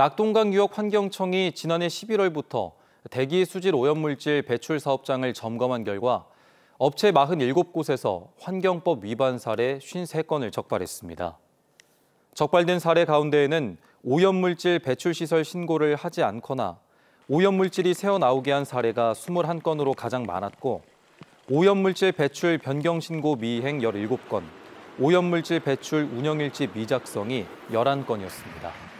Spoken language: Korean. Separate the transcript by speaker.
Speaker 1: 낙동강 유역 환경청이 지난해 11월부터 대기 수질 오염물질 배출 사업장을 점검한 결과 업체 47곳에서 환경법 위반 사례 53건을 적발했습니다. 적발된 사례 가운데에는 오염물질 배출시설 신고를 하지 않거나 오염물질이 새어나오게 한 사례가 21건으로 가장 많았고 오염물질 배출 변경 신고 미행 17건, 오염물질 배출 운영일지 미작성이 11건이었습니다.